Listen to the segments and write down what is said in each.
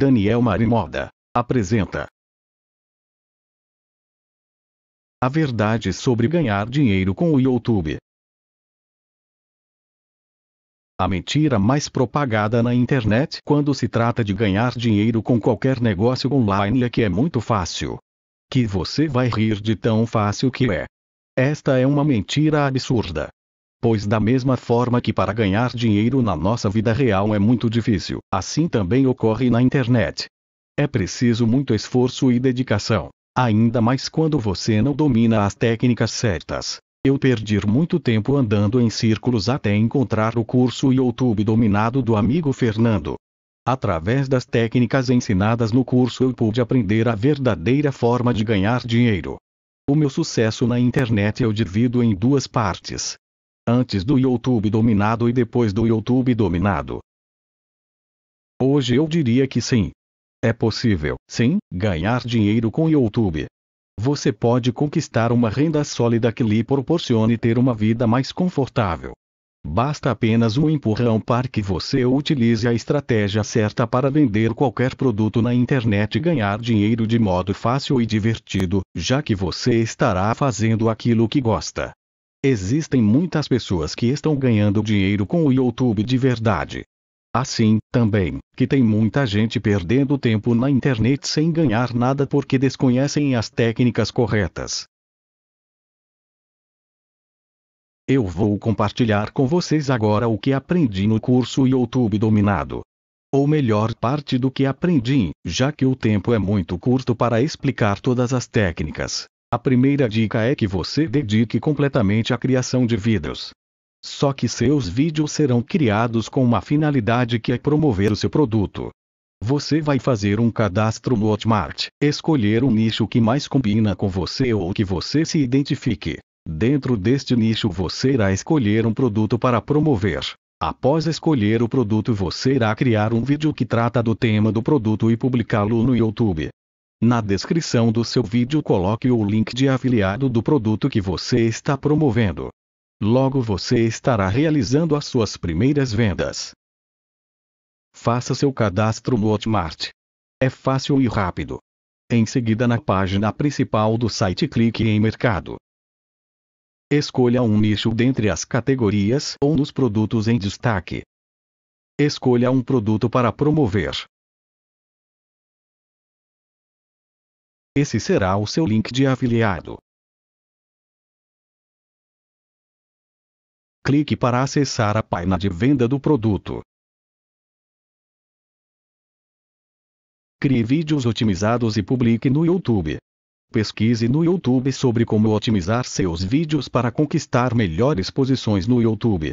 Daniel Marimoda apresenta A verdade sobre ganhar dinheiro com o YouTube. A mentira mais propagada na internet quando se trata de ganhar dinheiro com qualquer negócio online é que é muito fácil. Que você vai rir de tão fácil que é. Esta é uma mentira absurda. Pois da mesma forma que para ganhar dinheiro na nossa vida real é muito difícil, assim também ocorre na internet. É preciso muito esforço e dedicação. Ainda mais quando você não domina as técnicas certas. Eu perdi muito tempo andando em círculos até encontrar o curso YouTube dominado do amigo Fernando. Através das técnicas ensinadas no curso, eu pude aprender a verdadeira forma de ganhar dinheiro. O meu sucesso na internet eu divido em duas partes. Antes do YouTube dominado e depois do YouTube dominado. Hoje eu diria que sim. É possível, sim, ganhar dinheiro com YouTube. Você pode conquistar uma renda sólida que lhe proporcione ter uma vida mais confortável. Basta apenas um empurrão para que você utilize a estratégia certa para vender qualquer produto na internet e ganhar dinheiro de modo fácil e divertido, já que você estará fazendo aquilo que gosta. Existem muitas pessoas que estão ganhando dinheiro com o YouTube de verdade. Assim, também, que tem muita gente perdendo tempo na internet sem ganhar nada porque desconhecem as técnicas corretas. Eu vou compartilhar com vocês agora o que aprendi no curso YouTube Dominado. Ou melhor, parte do que aprendi, já que o tempo é muito curto para explicar todas as técnicas. A primeira dica é que você dedique completamente à criação de vídeos. Só que seus vídeos serão criados com uma finalidade que é promover o seu produto. Você vai fazer um cadastro no Hotmart, escolher um nicho que mais combina com você ou que você se identifique. Dentro deste nicho você irá escolher um produto para promover. Após escolher o produto você irá criar um vídeo que trata do tema do produto e publicá-lo no YouTube. Na descrição do seu vídeo coloque o link de afiliado do produto que você está promovendo. Logo você estará realizando as suas primeiras vendas. Faça seu cadastro no Hotmart. É fácil e rápido. Em seguida, na página principal do site, clique em Mercado. Escolha um nicho dentre as categorias ou nos produtos em destaque. Escolha um produto para promover. Esse será o seu link de afiliado. Clique para acessar a página de venda do produto. Crie vídeos otimizados e publique no YouTube. Pesquise no YouTube sobre como otimizar seus vídeos para conquistar melhores posições no YouTube.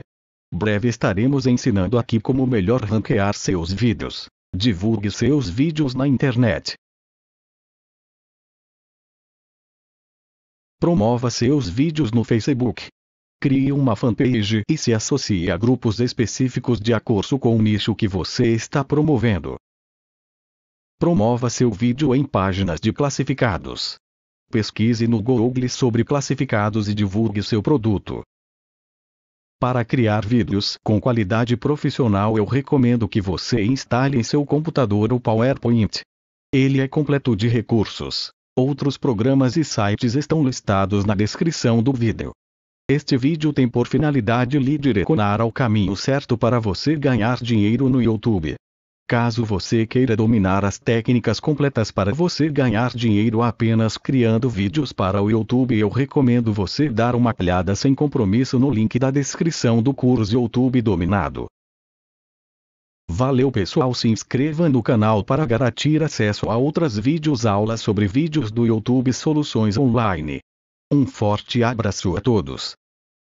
Breve estaremos ensinando aqui como melhor ranquear seus vídeos. Divulgue seus vídeos na internet. Promova seus vídeos no Facebook. Crie uma fanpage e se associe a grupos específicos de acordo com o nicho que você está promovendo. Promova seu vídeo em páginas de classificados. Pesquise no Google sobre classificados e divulgue seu produto. Para criar vídeos com qualidade profissional, eu recomendo que você instale em seu computador o PowerPoint. Ele é completo de recursos, Outros programas e sites estão listados na descrição do vídeo. Este vídeo tem por finalidade lhe direcionar ao caminho certo para você ganhar dinheiro no YouTube. Caso você queira dominar as técnicas completas para você ganhar dinheiro apenas criando vídeos para o YouTube, eu recomendo você dar uma olhada sem compromisso no link da descrição do curso YouTube Dominado. Valeu pessoal se inscreva no canal para garantir acesso a outras vídeos aulas sobre vídeos do YouTube Soluções Online. Um forte abraço a todos.